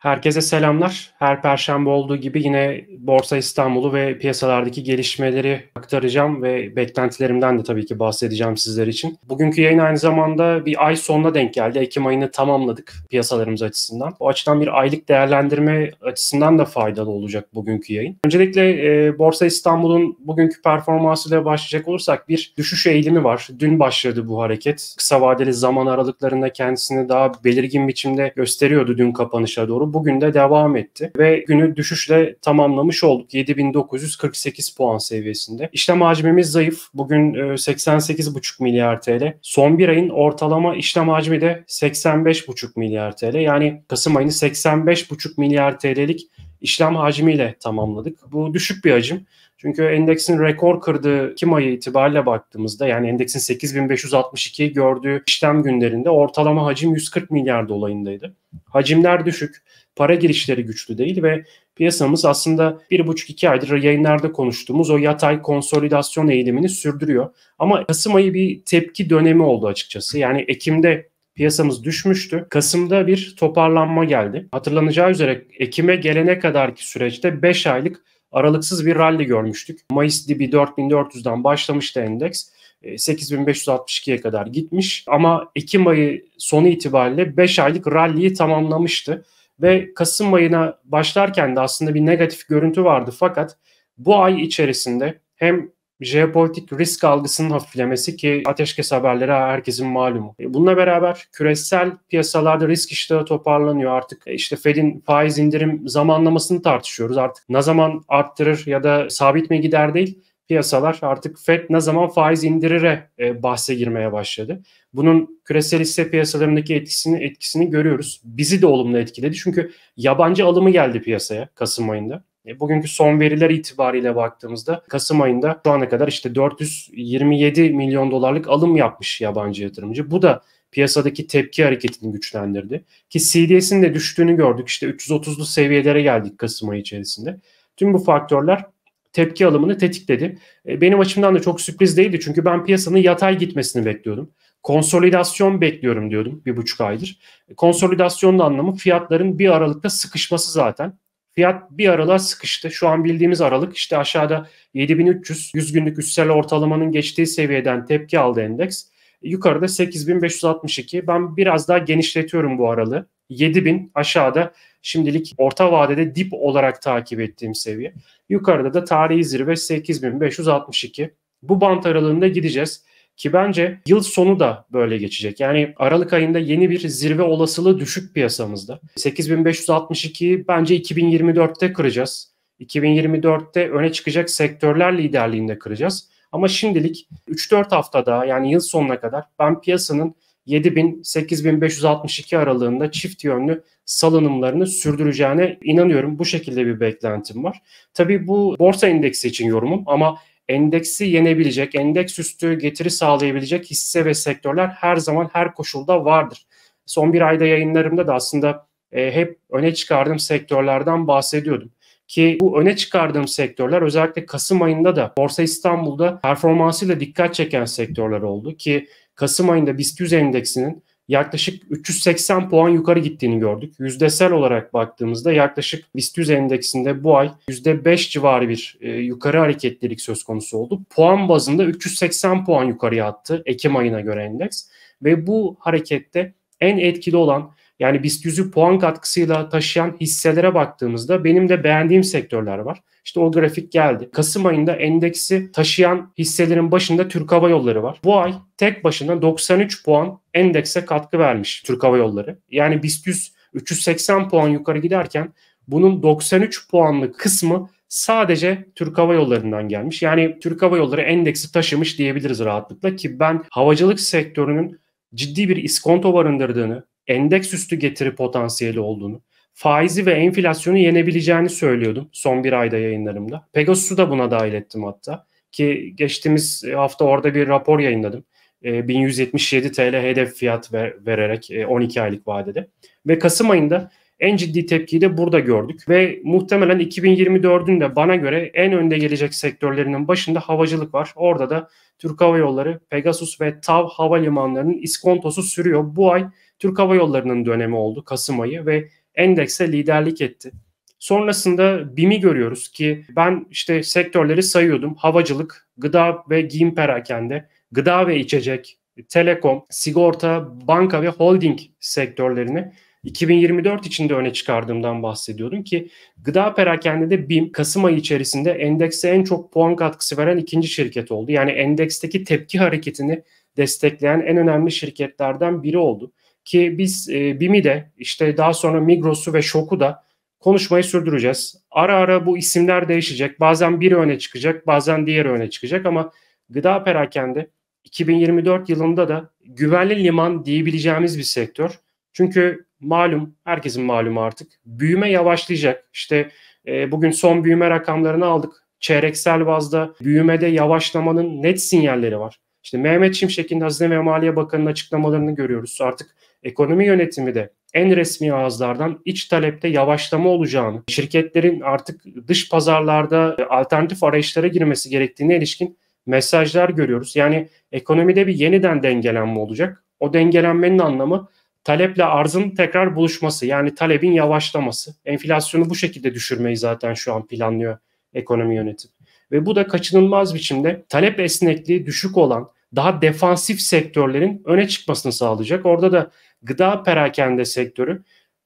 Herkese selamlar. Her perşembe olduğu gibi yine Borsa İstanbul'u ve piyasalardaki gelişmeleri aktaracağım ve beklentilerimden de tabii ki bahsedeceğim sizler için. Bugünkü yayın aynı zamanda bir ay sonuna denk geldi. Ekim ayını tamamladık piyasalarımız açısından. O açıdan bir aylık değerlendirme açısından da faydalı olacak bugünkü yayın. Öncelikle e, Borsa İstanbul'un bugünkü performansıyla başlayacak olursak bir düşüş eğilimi var. Dün başladı bu hareket. Kısa vadeli zaman aralıklarında kendisini daha belirgin biçimde gösteriyordu dün kapanışa doğru bugün de devam etti ve günü düşüşle tamamlamış olduk 7948 puan seviyesinde. İşlem hacmimiz zayıf. Bugün 88,5 e, milyar TL. Son bir ayın ortalama işlem hacmi de 85,5 milyar TL. Yani Kasım ayını 85,5 milyar TL'lik işlem hacmiyle tamamladık. Bu düşük bir hacim çünkü endeksin rekor kırdığı Kim ayı itibariyle baktığımızda yani endeksin 8562 gördüğü işlem günlerinde ortalama hacim 140 milyar dolayındaydı. Hacimler düşük, para girişleri güçlü değil ve piyasamız aslında 1,5-2 aydır yayınlarda konuştuğumuz o yatay konsolidasyon eğilimini sürdürüyor. Ama Kasım ayı bir tepki dönemi oldu açıkçası. Yani Ekim'de piyasamız düşmüştü. Kasım'da bir toparlanma geldi. Hatırlanacağı üzere Ekim'e gelene kadarki süreçte 5 aylık aralıksız bir rally görmüştük. Mayıs dibi 4400'den başlamıştı endeks. 8562'ye e, kadar gitmiş ama Ekim ayı sonu itibariyle 5 aylık rally'yi tamamlamıştı ve Kasım ayına başlarken de aslında bir negatif görüntü vardı fakat bu ay içerisinde hem jeopolitik risk algısının hafiflemesi ki ateşkes haberleri herkesin malumu. E, bununla beraber küresel piyasalarda risk iştahı toparlanıyor artık. E, işte Fed'in faiz indirim zamanlamasını tartışıyoruz artık. Ne zaman arttırır ya da sabit mi gider değil piyasalar artık FED ne zaman faiz indirire e, bahse girmeye başladı. Bunun küresel hisse piyasalarındaki etkisini etkisini görüyoruz. Bizi de olumlu etkiledi çünkü yabancı alımı geldi piyasaya Kasım ayında. E, bugünkü son veriler itibariyle baktığımızda Kasım ayında şu ana kadar işte 427 milyon dolarlık alım yapmış yabancı yatırımcı. Bu da piyasadaki tepki hareketini güçlendirdi. Ki CDS'in de düştüğünü gördük. İşte 330'lu seviyelere geldik Kasım ayı içerisinde. Tüm bu faktörler tepki alımını tetikledi. E, benim açımdan da çok sürpriz değildi çünkü ben piyasanın yatay gitmesini bekliyordum. Konsolidasyon bekliyorum diyordum bir buçuk aydır. E, konsolidasyonun anlamı fiyatların bir aralıkta sıkışması zaten fiyat bir aralığa sıkıştı. Şu an bildiğimiz aralık işte aşağıda 7300 100 günlük üstsel ortalamanın geçtiği seviyeden tepki aldı endeks. Yukarıda 8562. Ben biraz daha genişletiyorum bu aralığı. 7000 aşağıda şimdilik orta vadede dip olarak takip ettiğim seviye. Yukarıda da tarihi zirve 8562. Bu bant aralığında gideceğiz. Ki bence yıl sonu da böyle geçecek. Yani Aralık ayında yeni bir zirve olasılığı düşük piyasamızda. 8.562 bence 2024'te kıracağız. 2024'te öne çıkacak sektörler liderliğinde kıracağız. Ama şimdilik 3-4 hafta daha yani yıl sonuna kadar ben piyasanın 7000-8562 aralığında çift yönlü salınımlarını sürdüreceğine inanıyorum. Bu şekilde bir beklentim var. Tabii bu borsa endeksi için yorumum ama endeksi yenebilecek, endeks üstü getiri sağlayabilecek hisse ve sektörler her zaman her koşulda vardır. Son bir ayda yayınlarımda da aslında e, hep öne çıkardığım sektörlerden bahsediyordum. Ki bu öne çıkardığım sektörler özellikle Kasım ayında da Borsa İstanbul'da performansıyla dikkat çeken sektörler oldu. Ki Kasım ayında BIST 100 endeksinin yaklaşık 380 puan yukarı gittiğini gördük. Yüzdesel olarak baktığımızda yaklaşık BIST 100 endeksinde bu ay %5 civarı bir e, yukarı hareketlilik söz konusu oldu. Puan bazında 380 puan yukarıya attı Ekim ayına göre endeks ve bu harekette en etkili olan yani BIST 100'ü puan katkısıyla taşıyan hisselere baktığımızda benim de beğendiğim sektörler var. İşte o grafik geldi. Kasım ayında endeksi taşıyan hisselerin başında Türk Hava Yolları var. Bu ay tek başına 93 puan endekse katkı vermiş Türk Hava Yolları. Yani BIST 100 380 puan yukarı giderken bunun 93 puanlık kısmı sadece Türk Hava Yolları'ndan gelmiş. Yani Türk Hava Yolları endeksi taşımış diyebiliriz rahatlıkla ki ben havacılık sektörünün ciddi bir iskonto barındırdığını, endeks üstü getiri potansiyeli olduğunu, faizi ve enflasyonu yenebileceğini söylüyordum son bir ayda yayınlarımda. Pegasus'u da buna dahil ettim hatta. Ki geçtiğimiz e, hafta orada bir rapor yayınladım. 1177 e, TL hedef fiyat ver, vererek 12 e, aylık vadede. Ve Kasım ayında en ciddi tepkiyi de burada gördük ve muhtemelen 2024'ün de bana göre en önde gelecek sektörlerinin başında havacılık var. Orada da Türk Hava Yolları, Pegasus ve TAV havalimanlarının iskontosu sürüyor. Bu ay Türk Hava Yolları'nın dönemi oldu Kasım ayı ve endekse liderlik etti. Sonrasında BİM'i görüyoruz ki ben işte sektörleri sayıyordum. Havacılık, gıda ve giyim perakende, gıda ve içecek, telekom, sigorta, banka ve holding sektörlerini 2024 içinde öne çıkardığımdan bahsediyordum ki gıda perakendede BİM Kasım ayı içerisinde endekse en çok puan katkısı veren ikinci şirket oldu. Yani endeksteki tepki hareketini destekleyen en önemli şirketlerden biri oldu. Ki biz e, BİM'i de işte daha sonra Migros'u ve Şok'u da konuşmayı sürdüreceğiz. Ara ara bu isimler değişecek. Bazen biri öne çıkacak, bazen diğeri öne çıkacak ama gıda perakende 2024 yılında da güvenli liman diyebileceğimiz bir sektör. Çünkü malum, herkesin malumu artık büyüme yavaşlayacak. İşte e, bugün son büyüme rakamlarını aldık. Çeyreksel bazda büyümede yavaşlamanın net sinyalleri var. İşte Mehmet Şimşek'in Hazine ve Maliye Bakanı'nın açıklamalarını görüyoruz. Artık ekonomi yönetimi de en resmi ağızlardan iç talepte yavaşlama olacağını, şirketlerin artık dış pazarlarda e, alternatif arayışlara girmesi gerektiğine ilişkin mesajlar görüyoruz. Yani ekonomide bir yeniden dengelenme olacak. O dengelenmenin anlamı taleple arzın tekrar buluşması yani talebin yavaşlaması. Enflasyonu bu şekilde düşürmeyi zaten şu an planlıyor ekonomi yönetimi. Ve bu da kaçınılmaz biçimde talep esnekliği düşük olan daha defansif sektörlerin öne çıkmasını sağlayacak. Orada da gıda perakende sektörü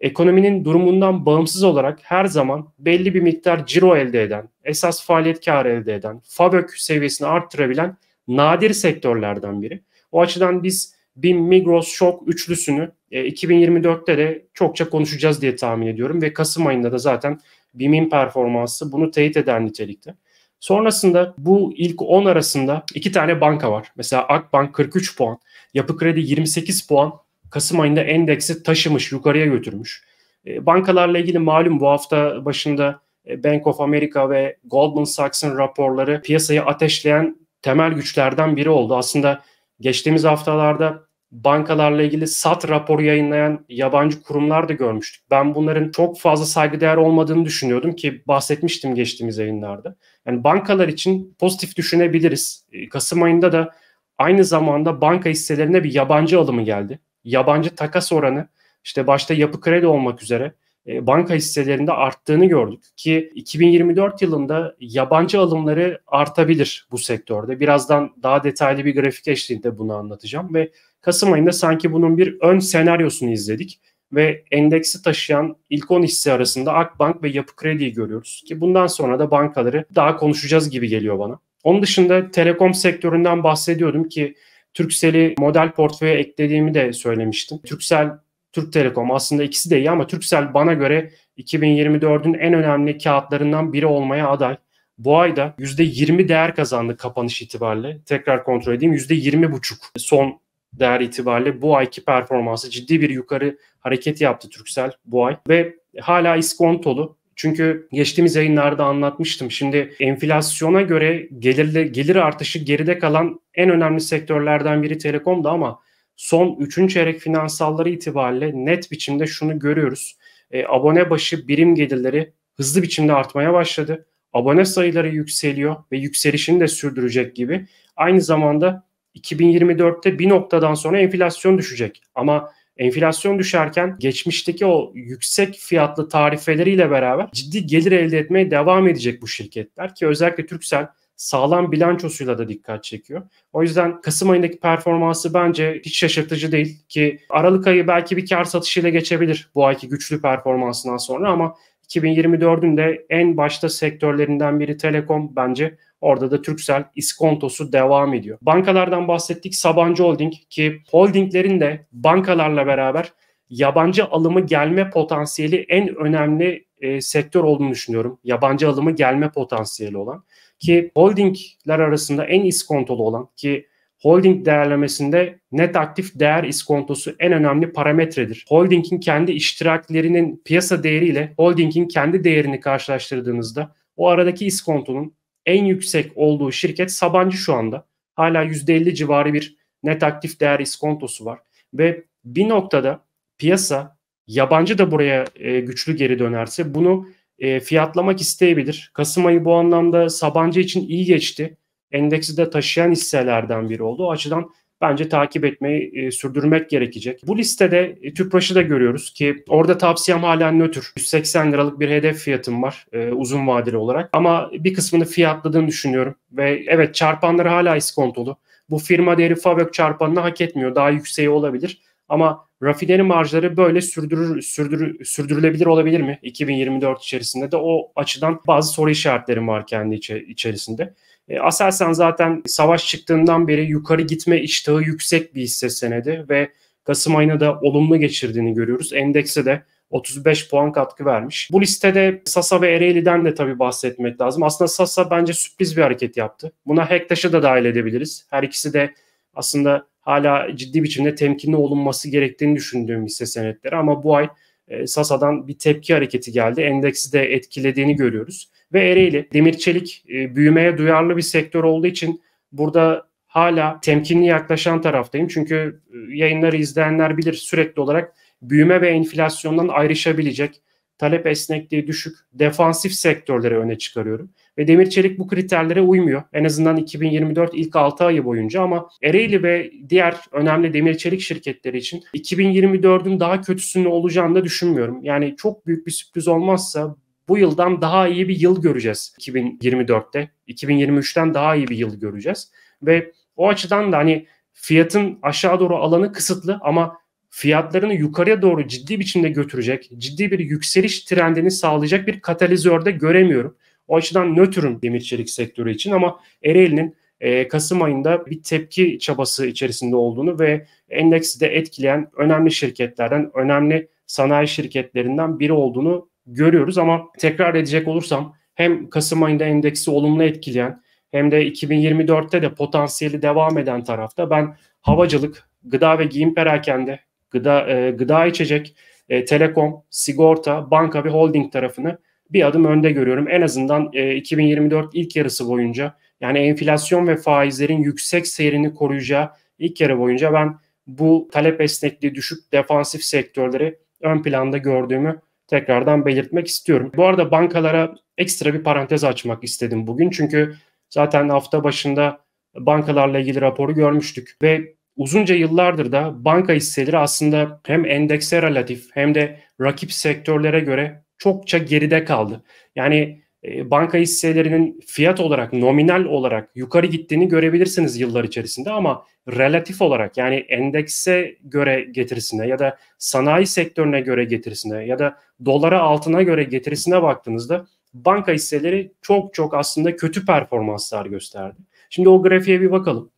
ekonominin durumundan bağımsız olarak her zaman belli bir miktar ciro elde eden, esas faaliyet karı elde eden, FABÖK seviyesini arttırabilen nadir sektörlerden biri. O açıdan biz bir Migros Şok üçlüsünü 2024'te e, de çokça konuşacağız diye tahmin ediyorum ve Kasım ayında da zaten BİM'in performansı bunu teyit eden nitelikte. Sonrasında bu ilk 10 arasında iki tane banka var. Mesela Akbank 43 puan, Yapı Kredi 28 puan, Kasım ayında endeksi taşımış, yukarıya götürmüş. E, bankalarla ilgili malum bu hafta başında e, Bank of America ve Goldman Sachs'ın raporları piyasayı ateşleyen temel güçlerden biri oldu. Aslında geçtiğimiz haftalarda bankalarla ilgili SAT raporu yayınlayan yabancı kurumlar da görmüştük. Ben bunların çok fazla saygıdeğer olmadığını düşünüyordum ki bahsetmiştim geçtiğimiz yayınlarda. Yani bankalar için pozitif düşünebiliriz. E, Kasım ayında da aynı zamanda banka hisselerine bir yabancı alımı geldi yabancı takas oranı işte başta yapı kredi olmak üzere e, banka hisselerinde arttığını gördük ki 2024 yılında yabancı alımları artabilir bu sektörde. Birazdan daha detaylı bir grafik eşliğinde bunu anlatacağım ve Kasım ayında sanki bunun bir ön senaryosunu izledik ve endeksi taşıyan ilk 10 hisse arasında Akbank ve Yapı Kredi'yi görüyoruz ki bundan sonra da bankaları daha konuşacağız gibi geliyor bana. Onun dışında telekom sektöründen bahsediyordum ki Türkcell'i model portföye eklediğimi de söylemiştim. Türkcell, Türk Telekom aslında ikisi de iyi ama Türkcell bana göre 2024'ün en önemli kağıtlarından biri olmaya aday. Bu ayda %20 değer kazandı kapanış itibariyle. Tekrar kontrol edeyim %20,5 son değer itibariyle bu ayki performansı ciddi bir yukarı hareket yaptı Türksel bu ay ve hala iskontolu çünkü geçtiğimiz yayınlarda anlatmıştım. Şimdi enflasyona göre gelirle, gelir artışı geride kalan en önemli sektörlerden biri telekomda ama son 3. çeyrek finansalları itibariyle net biçimde şunu görüyoruz. E, abone başı birim gelirleri hızlı biçimde artmaya başladı. Abone sayıları yükseliyor ve yükselişini de sürdürecek gibi. Aynı zamanda 2024'te bir noktadan sonra enflasyon düşecek. Ama Enflasyon düşerken geçmişteki o yüksek fiyatlı tarifeleriyle beraber ciddi gelir elde etmeye devam edecek bu şirketler ki özellikle Türksel sağlam bilançosuyla da dikkat çekiyor. O yüzden Kasım ayındaki performansı bence hiç şaşırtıcı değil ki Aralık ayı belki bir kar satışıyla geçebilir bu ayki güçlü performansından sonra ama 2024'ün de en başta sektörlerinden biri Telekom bence. Orada da Türksel iskontosu devam ediyor. Bankalardan bahsettik Sabancı Holding ki holdinglerin de bankalarla beraber yabancı alımı gelme potansiyeli en önemli e, sektör olduğunu düşünüyorum. Yabancı alımı gelme potansiyeli olan ki holdingler arasında en iskontolu olan ki Holding değerlemesinde net aktif değer iskontosu en önemli parametredir. Holding'in kendi iştiraklerinin piyasa değeriyle holding'in kendi değerini karşılaştırdığınızda o aradaki iskontonun en yüksek olduğu şirket Sabancı şu anda. Hala %50 civarı bir net aktif değer iskontosu var ve bir noktada piyasa yabancı da buraya e, güçlü geri dönerse bunu e, fiyatlamak isteyebilir. Kasım ayı bu anlamda Sabancı için iyi geçti endeksi de taşıyan hisselerden biri oldu. O açıdan bence takip etmeyi e, sürdürmek gerekecek. Bu listede e, TÜPRAŞ'ı da görüyoruz ki orada tavsiyem halen nötr. 180 liralık bir hedef fiyatım var e, uzun vadeli olarak ama bir kısmını fiyatladığını düşünüyorum ve evet çarpanları hala iskontolu. Bu firma değeri Favök çarpanını hak etmiyor. Daha yükseği olabilir. Ama rafineri marjları böyle sürdürür, sürdürür, sürdürülebilir olabilir mi 2024 içerisinde de o açıdan bazı soru işaretlerim var kendi içerisinde. E, Aselsan zaten savaş çıktığından beri yukarı gitme iştahı yüksek bir hisse senedi ve Kasım ayına da olumlu geçirdiğini görüyoruz. Endekse de 35 puan katkı vermiş. Bu listede Sasa ve Ereğli'den de tabii bahsetmek lazım. Aslında Sasa bence sürpriz bir hareket yaptı. Buna Hektaş'ı da dahil edebiliriz. Her ikisi de aslında hala ciddi biçimde temkinli olunması gerektiğini düşündüğüm hisse senetleri ama bu ay e, Sasa'dan bir tepki hareketi geldi. Endeksi de etkilediğini görüyoruz. Ve Ereğli demir çelik e, büyümeye duyarlı bir sektör olduğu için burada hala temkinli yaklaşan taraftayım. Çünkü e, yayınları izleyenler bilir sürekli olarak büyüme ve enflasyondan ayrışabilecek talep esnekliği düşük, defansif sektörlere öne çıkarıyorum. Ve demir çelik bu kriterlere uymuyor. En azından 2024 ilk 6 ayı boyunca ama Ereğli ve diğer önemli demir çelik şirketleri için 2024'ün daha kötüsünün olacağını da düşünmüyorum. Yani çok büyük bir sürpriz olmazsa bu yıldan daha iyi bir yıl göreceğiz 2024'te. 2023'ten daha iyi bir yıl göreceğiz. Ve o açıdan da hani fiyatın aşağı doğru alanı kısıtlı ama fiyatlarını yukarıya doğru ciddi biçimde götürecek, ciddi bir yükseliş trendini sağlayacak bir katalizörde göremiyorum. O açıdan nötrüm demir çelik sektörü için ama Ereğli'nin e, Kasım ayında bir tepki çabası içerisinde olduğunu ve endeksi de etkileyen önemli şirketlerden, önemli sanayi şirketlerinden biri olduğunu görüyoruz. Ama tekrar edecek olursam hem Kasım ayında endeksi olumlu etkileyen hem de 2024'te de potansiyeli devam eden tarafta ben havacılık, gıda ve giyim perakende, gıda, e, gıda içecek, e, telekom, sigorta, banka ve holding tarafını bir adım önde görüyorum. En azından e, 2024 ilk yarısı boyunca yani enflasyon ve faizlerin yüksek seyrini koruyacağı ilk yarı boyunca ben bu talep esnekliği düşük defansif sektörleri ön planda gördüğümü tekrardan belirtmek istiyorum. Bu arada bankalara ekstra bir parantez açmak istedim bugün. Çünkü zaten hafta başında bankalarla ilgili raporu görmüştük ve uzunca yıllardır da banka hisseleri aslında hem endekse relatif hem de rakip sektörlere göre çokça geride kaldı. Yani e, banka hisselerinin fiyat olarak, nominal olarak yukarı gittiğini görebilirsiniz yıllar içerisinde ama relatif olarak yani endekse göre getirisine ya da sanayi sektörüne göre getirisine ya da dolara altına göre getirisine baktığınızda banka hisseleri çok çok aslında kötü performanslar gösterdi. Şimdi o grafiğe bir bakalım.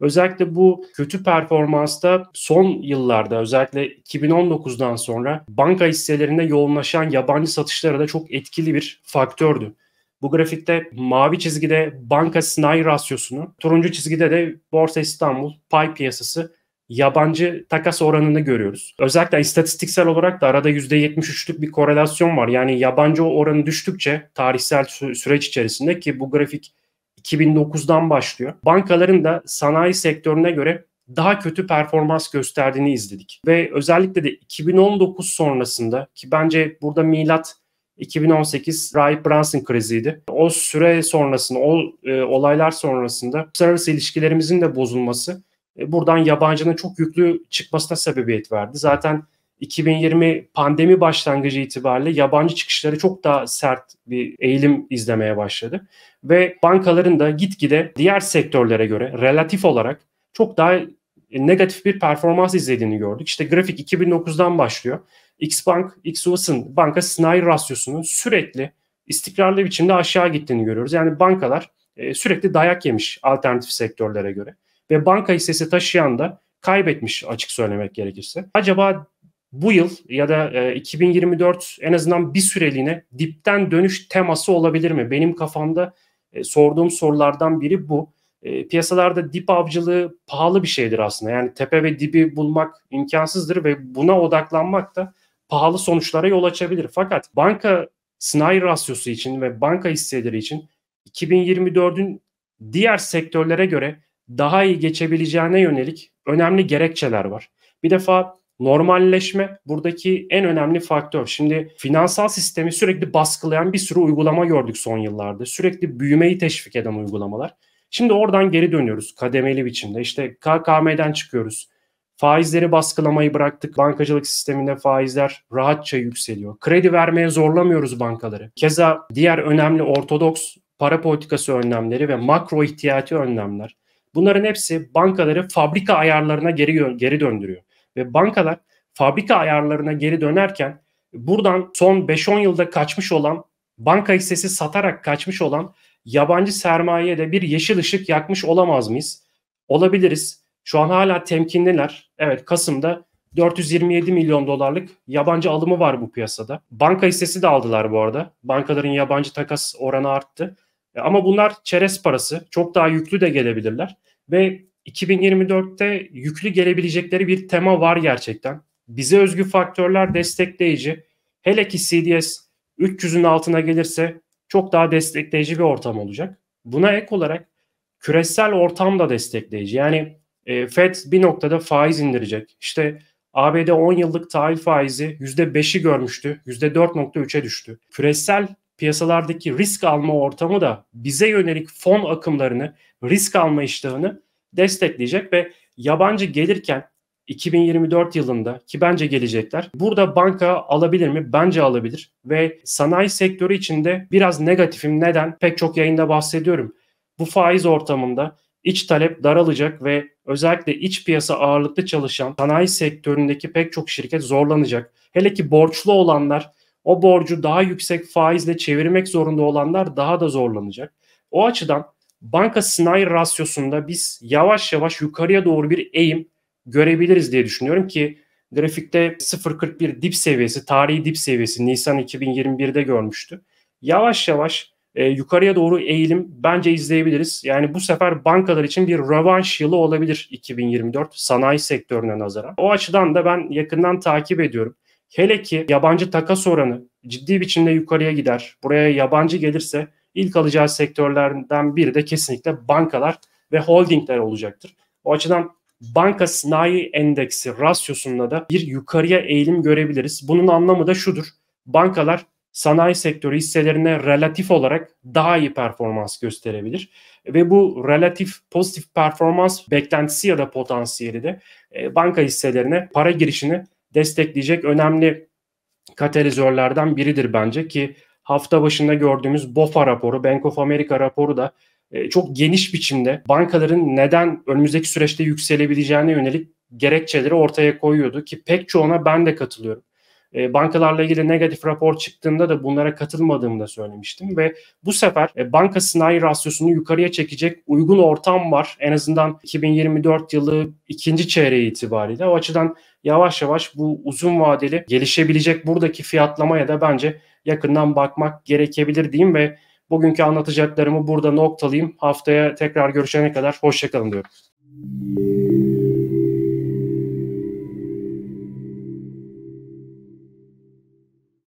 Özellikle bu kötü performansta son yıllarda özellikle 2019'dan sonra banka hisselerinde yoğunlaşan yabancı satışlara da çok etkili bir faktördü. Bu grafikte mavi çizgide banka sınai rasyosunu, turuncu çizgide de Borsa İstanbul pay piyasası yabancı takas oranını görüyoruz. Özellikle istatistiksel olarak da arada %73'lük bir korelasyon var. Yani yabancı oranı düştükçe tarihsel süreç içerisinde ki bu grafik 2009'dan başlıyor. Bankaların da sanayi sektörüne göre daha kötü performans gösterdiğini izledik. Ve özellikle de 2019 sonrasında ki bence burada milat 2018 Ray Branson kriziydi. O süre sonrasında, o e, olaylar sonrasında uluslararası ilişkilerimizin de bozulması e, buradan yabancının çok yüklü çıkmasına sebebiyet verdi. Zaten 2020 pandemi başlangıcı itibariyle yabancı çıkışları çok daha sert bir eğilim izlemeye başladı. Ve bankaların da gitgide diğer sektörlere göre relatif olarak çok daha negatif bir performans izlediğini gördük. İşte grafik 2009'dan başlıyor. X Xbank, XUS'ın banka sınai rasyosunun sürekli istikrarlı biçimde aşağı gittiğini görüyoruz. Yani bankalar e, sürekli dayak yemiş alternatif sektörlere göre. Ve banka hissesi taşıyan da kaybetmiş açık söylemek gerekirse. Acaba bu yıl ya da e, 2024 en azından bir süreliğine dipten dönüş teması olabilir mi? Benim kafamda e, sorduğum sorulardan biri bu. E, piyasalarda dip avcılığı pahalı bir şeydir aslında. Yani tepe ve dibi bulmak imkansızdır ve buna odaklanmak da pahalı sonuçlara yol açabilir. Fakat banka sınai rasyosu için ve banka hisseleri için 2024'ün diğer sektörlere göre daha iyi geçebileceğine yönelik önemli gerekçeler var. Bir defa Normalleşme buradaki en önemli faktör. Şimdi finansal sistemi sürekli baskılayan bir sürü uygulama gördük son yıllarda. Sürekli büyümeyi teşvik eden uygulamalar. Şimdi oradan geri dönüyoruz kademeli biçimde. İşte KKM'den çıkıyoruz. Faizleri baskılamayı bıraktık. Bankacılık sisteminde faizler rahatça yükseliyor. Kredi vermeye zorlamıyoruz bankaları. Keza diğer önemli ortodoks para politikası önlemleri ve makro ihtiyati önlemler. Bunların hepsi bankaları fabrika ayarlarına geri geri döndürüyor ve bankalar fabrika ayarlarına geri dönerken buradan son 5-10 yılda kaçmış olan banka hissesi satarak kaçmış olan yabancı sermaye de bir yeşil ışık yakmış olamaz mıyız? Olabiliriz. Şu an hala temkinliler. Evet Kasım'da 427 milyon dolarlık yabancı alımı var bu piyasada. Banka hissesi de aldılar bu arada. Bankaların yabancı takas oranı arttı. E, ama bunlar çerez parası. Çok daha yüklü de gelebilirler. Ve 2024'te yüklü gelebilecekleri bir tema var gerçekten. Bize özgü faktörler destekleyici. Hele ki CDS 300'ün altına gelirse çok daha destekleyici bir ortam olacak. Buna ek olarak küresel ortam da destekleyici. Yani e, Fed bir noktada faiz indirecek. İşte ABD 10 yıllık tahil faizi %5'i görmüştü. %4.3'e düştü. Küresel piyasalardaki risk alma ortamı da bize yönelik fon akımlarını, risk alma iştahını destekleyecek ve yabancı gelirken 2024 yılında ki bence gelecekler. Burada banka alabilir mi? Bence alabilir ve sanayi sektörü içinde biraz negatifim. Neden? Pek çok yayında bahsediyorum. Bu faiz ortamında iç talep daralacak ve özellikle iç piyasa ağırlıklı çalışan sanayi sektöründeki pek çok şirket zorlanacak. Hele ki borçlu olanlar o borcu daha yüksek faizle çevirmek zorunda olanlar daha da zorlanacak. O açıdan banka sınai rasyosunda biz yavaş yavaş yukarıya doğru bir eğim görebiliriz diye düşünüyorum ki grafikte 0.41 dip seviyesi, tarihi dip seviyesi Nisan 2021'de görmüştü. Yavaş yavaş e, yukarıya doğru eğilim bence izleyebiliriz. Yani bu sefer bankalar için bir rövanş yılı olabilir 2024 sanayi sektörüne nazaran. O açıdan da ben yakından takip ediyorum. Hele ki yabancı takas oranı ciddi biçimde yukarıya gider. Buraya yabancı gelirse İlk alacağı sektörlerden biri de kesinlikle bankalar ve holdingler olacaktır. O açıdan banka sanayi endeksi rasyosunda da bir yukarıya eğilim görebiliriz. Bunun anlamı da şudur. Bankalar sanayi sektörü hisselerine relatif olarak daha iyi performans gösterebilir. Ve bu relatif pozitif performans beklentisi ya da potansiyeli de e, banka hisselerine para girişini destekleyecek önemli katalizörlerden biridir bence ki hafta başında gördüğümüz BOFA raporu, Bank of America raporu da e, çok geniş biçimde bankaların neden önümüzdeki süreçte yükselebileceğine yönelik gerekçeleri ortaya koyuyordu ki pek çoğuna ben de katılıyorum. E, bankalarla ilgili negatif rapor çıktığında da bunlara katılmadığımı da söylemiştim ve bu sefer e, banka sınai rasyosunu yukarıya çekecek uygun ortam var. En azından 2024 yılı ikinci çeyreği itibariyle o açıdan yavaş yavaş bu uzun vadeli gelişebilecek buradaki fiyatlamaya da bence yakından bakmak gerekebilir diyeyim ve bugünkü anlatacaklarımı burada noktalayayım. Haftaya tekrar görüşene kadar hoşçakalın diyorum.